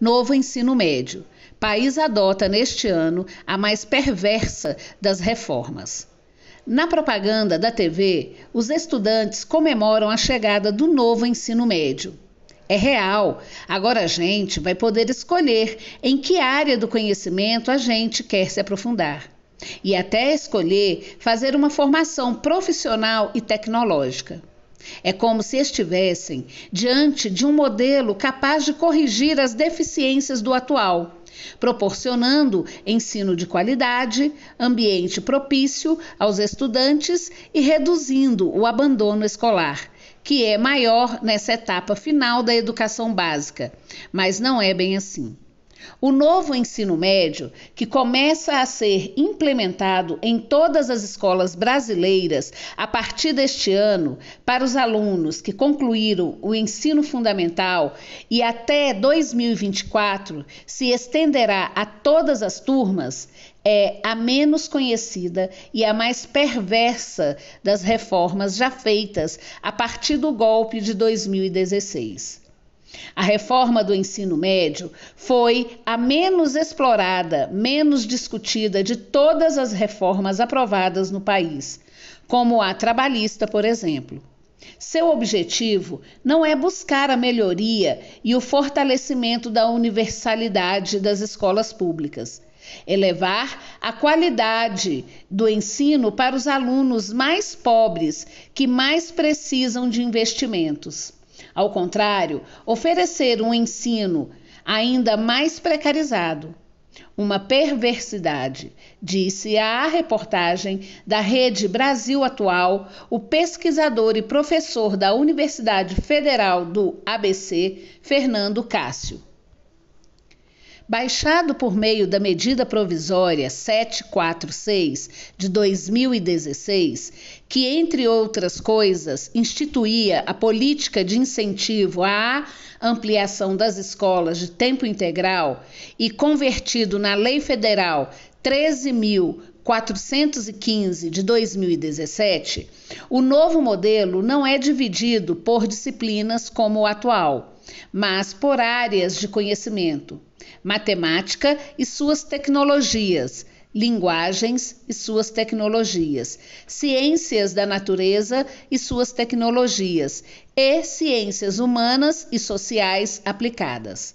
Novo ensino médio. País adota neste ano a mais perversa das reformas. Na propaganda da TV, os estudantes comemoram a chegada do novo ensino médio. É real, agora a gente vai poder escolher em que área do conhecimento a gente quer se aprofundar. E até escolher fazer uma formação profissional e tecnológica. É como se estivessem diante de um modelo capaz de corrigir as deficiências do atual, proporcionando ensino de qualidade, ambiente propício aos estudantes e reduzindo o abandono escolar, que é maior nessa etapa final da educação básica. Mas não é bem assim. O novo ensino médio, que começa a ser implementado em todas as escolas brasileiras a partir deste ano, para os alunos que concluíram o ensino fundamental e até 2024 se estenderá a todas as turmas, é a menos conhecida e a mais perversa das reformas já feitas a partir do golpe de 2016. A reforma do ensino médio foi a menos explorada, menos discutida de todas as reformas aprovadas no país, como a trabalhista, por exemplo. Seu objetivo não é buscar a melhoria e o fortalecimento da universalidade das escolas públicas, elevar a qualidade do ensino para os alunos mais pobres que mais precisam de investimentos. Ao contrário, oferecer um ensino ainda mais precarizado. Uma perversidade, disse à reportagem da Rede Brasil Atual o pesquisador e professor da Universidade Federal do ABC, Fernando Cássio baixado por meio da medida provisória 746 de 2016, que, entre outras coisas, instituía a política de incentivo à ampliação das escolas de tempo integral e convertido na Lei Federal 13.415 de 2017, o novo modelo não é dividido por disciplinas como o atual mas por áreas de conhecimento: matemática e suas tecnologias, linguagens e suas tecnologias, ciências da natureza e suas tecnologias, e ciências humanas e sociais aplicadas.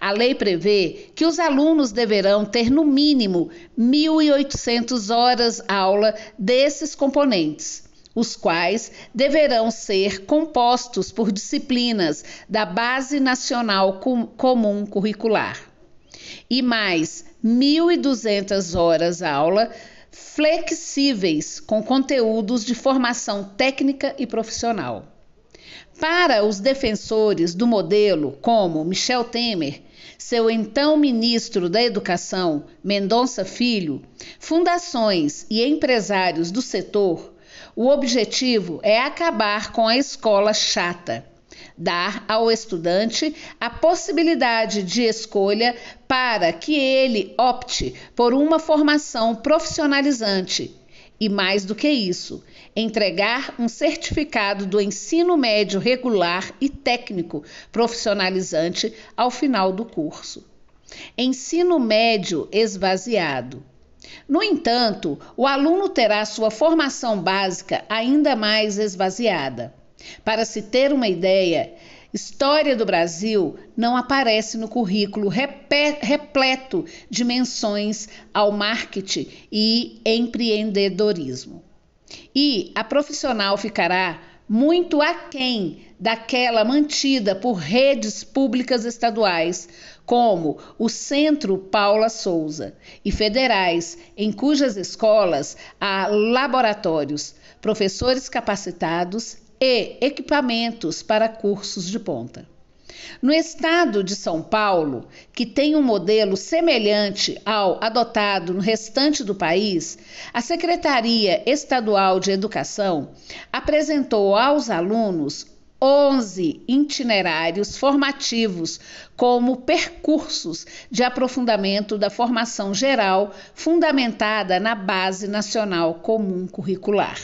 A lei prevê que os alunos deverão ter, no mínimo, 1.800 horas aula desses componentes, os quais deverão ser compostos por disciplinas da Base Nacional Comum Curricular. E mais 1.200 horas aula flexíveis com conteúdos de formação técnica e profissional. Para os defensores do modelo, como Michel Temer, seu então ministro da Educação, Mendonça Filho, fundações e empresários do setor o objetivo é acabar com a escola chata, dar ao estudante a possibilidade de escolha para que ele opte por uma formação profissionalizante. E mais do que isso, entregar um certificado do ensino médio regular e técnico profissionalizante ao final do curso. Ensino médio esvaziado. No entanto, o aluno terá sua formação básica ainda mais esvaziada. Para se ter uma ideia, História do Brasil não aparece no currículo repleto de menções ao marketing e empreendedorismo. E a profissional ficará muito aquém daquela mantida por redes públicas estaduais, como o Centro Paula Souza, e federais, em cujas escolas há laboratórios, professores capacitados e equipamentos para cursos de ponta. No estado de São Paulo, que tem um modelo semelhante ao adotado no restante do país, a Secretaria Estadual de Educação apresentou aos alunos 11 itinerários formativos como percursos de aprofundamento da formação geral fundamentada na Base Nacional Comum Curricular.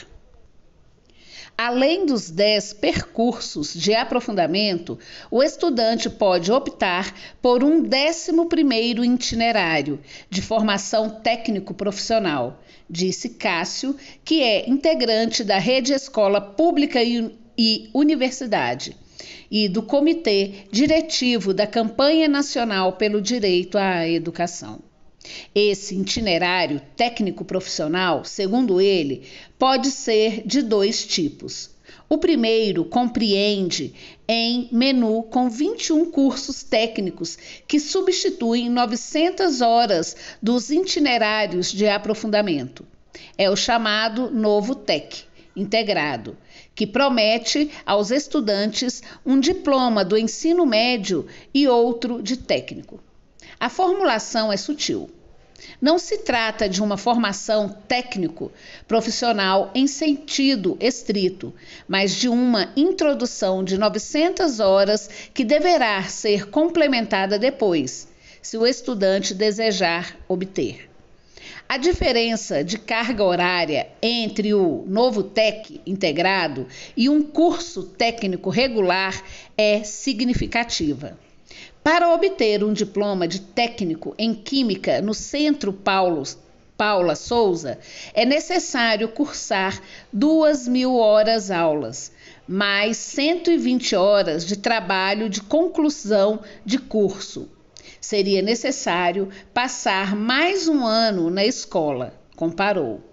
Além dos 10 percursos de aprofundamento, o estudante pode optar por um 11º itinerário de formação técnico-profissional, disse Cássio, que é integrante da Rede Escola Pública e Universidade e do Comitê Diretivo da Campanha Nacional pelo Direito à Educação. Esse itinerário técnico profissional, segundo ele, pode ser de dois tipos. O primeiro compreende em menu com 21 cursos técnicos que substituem 900 horas dos itinerários de aprofundamento. É o chamado Novo Tec integrado, que promete aos estudantes um diploma do ensino médio e outro de técnico. A formulação é sutil. Não se trata de uma formação técnico-profissional em sentido estrito, mas de uma introdução de 900 horas que deverá ser complementada depois, se o estudante desejar obter. A diferença de carga horária entre o novo TEC integrado e um curso técnico regular é significativa. Para obter um diploma de técnico em Química no Centro Paulo, Paula Souza, é necessário cursar 2 mil horas aulas, mais 120 horas de trabalho de conclusão de curso. Seria necessário passar mais um ano na escola, comparou.